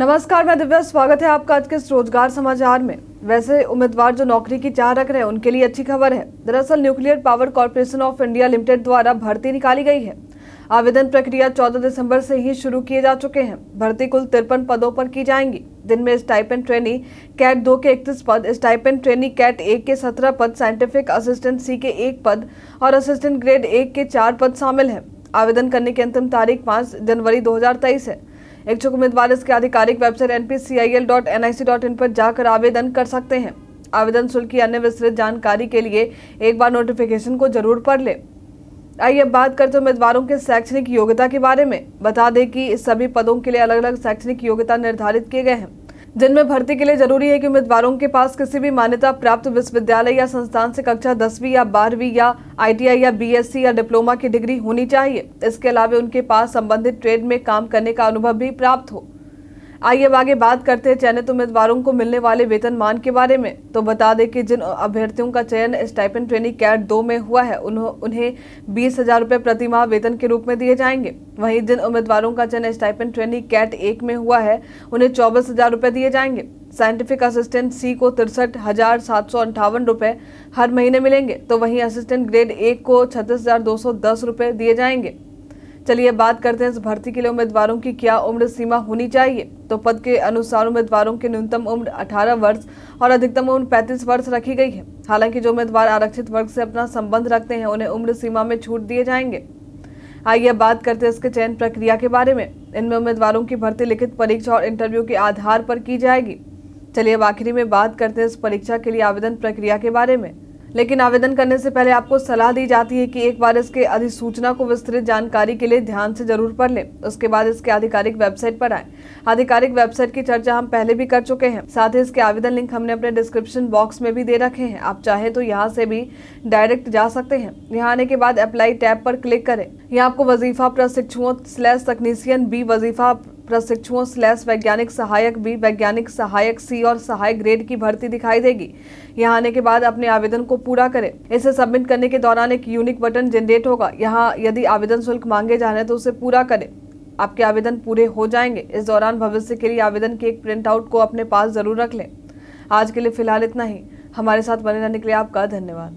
नमस्कार मैं दिव्या स्वागत है आपका आज के इस रोजगार समाचार में वैसे उम्मीदवार जो नौकरी की चाह रख रहे हैं उनके लिए अच्छी खबर है दरअसल nuclear power corporation of India limited द्वारा भर्ती निकाली गई है आवेदन प्रक्रिया 14 दिसंबर से ही शुरू किए जा चुके हैं भर्ती कुल तिरपन पदों पर की जाएंगी दिन में स्टाइपेंड ट्रेनी कैट दो के इकतीस पद स्टाइपेंट ट्रेनी कैट एक के सत्रह पद साइंटिफिक असिस्टेंट सी के एक पद और असिस्टेंट ग्रेड एक के चार पद शामिल हैं आवेदन करने की अंतिम तारीख पाँच जनवरी दो है इच्छुक उम्मीदवार इसके आधिकारिक वेबसाइट एन पर जाकर आवेदन कर सकते हैं आवेदन शुल्क की अन्य विस्तृत जानकारी के लिए एक बार नोटिफिकेशन को जरूर पढ़ लें आइए बात करते उम्मीदवारों के शैक्षणिक योग्यता के बारे में बता दें कि सभी पदों के लिए अलग अलग शैक्षणिक योग्यता निर्धारित किए गए हैं जिनमें भर्ती के लिए जरूरी है कि उम्मीदवारों के पास किसी भी मान्यता प्राप्त विश्वविद्यालय या संस्थान से कक्षा दसवीं या बारहवीं या आईटीआई या बीएससी या डिप्लोमा की डिग्री होनी चाहिए इसके अलावा उनके पास संबंधित ट्रेड में काम करने का अनुभव भी प्राप्त हो आइए अब आगे बात करते हैं चयनित उम्मीदवारों को मिलने वाले वेतनमान के बारे में तो बता दें कि जिन अभ्यर्थियों का चयन स्टाइपन ट्रेनिंग कैट दो में हुआ है उन्हें बीस हजार रुपये प्रति माह वेतन के रूप में दिए जाएंगे वहीं जिन उम्मीदवारों का चयन स्टाइपन ट्रेनिंग कैट एक में हुआ है उन्हें चौबीस हजार रुपये दिए जाएंगे साइंटिफिक असिस्टेंट सी को तिरसठ हजार सात सौ अंठावन रुपये हर महीने मिलेंगे तो वहीं असिस्टेंट ग्रेड एक को छत्तीस हजार दो सौ दस रुपये दिए जाएंगे चलिए बात करते हैं इस भर्ती के लिए उम्मीदवारों की क्या उम्र सीमा होनी चाहिए तो पद के अनुसार उम्मीदवारों की न्यूनतम उम्र 18 वर्ष और अधिकतम उम्र 35 वर्ष रखी गई है हालांकि जो उम्मीदवार आरक्षित वर्ग से अपना संबंध रखते हैं उन्हें उम्र सीमा में छूट दिए जाएंगे आइए बात करते हैं इसके चयन प्रक्रिया के बारे में इनमें उम्मीदवारों की भर्ती लिखित परीक्षा और इंटरव्यू के आधार पर की जाएगी चलिए अब आखिरी में बात करते हैं इस परीक्षा के लिए आवेदन प्रक्रिया के बारे में लेकिन आवेदन करने से पहले आपको सलाह दी जाती है कि एक बार इसके अधिसूचना को विस्तृत जानकारी के लिए ध्यान से जरूर पढ़ लें उसके बाद इसके आधिकारिक वेबसाइट पर आए आधिकारिक वेबसाइट की चर्चा हम पहले भी कर चुके हैं साथ ही इसके आवेदन लिंक हमने अपने डिस्क्रिप्शन बॉक्स में भी दे रखे हैं आप चाहे तो यहाँ से भी डायरेक्ट जा सकते हैं यहाँ आने के बाद अप्लाई टैब पर क्लिक करें यहाँ आपको वजीफा प्रशिक्षुओं स्लैश तकनीसियन बी वजीफा प्रशिक्षुओं स्लैश वैज्ञानिक सहायक बी वैज्ञानिक सहायक सी और सहायक ग्रेड की भर्ती दिखाई देगी यहाँ आने के बाद अपने आवेदन को पूरा करें इसे सबमिट करने के दौरान एक यूनिक बटन जनरेट होगा यहाँ यदि आवेदन शुल्क मांगे जा रहे हैं तो उसे पूरा करें आपके आवेदन पूरे हो जाएंगे इस दौरान भविष्य के लिए आवेदन के एक प्रिंट आउट को अपने पास जरूर रख लें आज के लिए फिलहाल इतना ही हमारे साथ बने रहने के लिए आपका धन्यवाद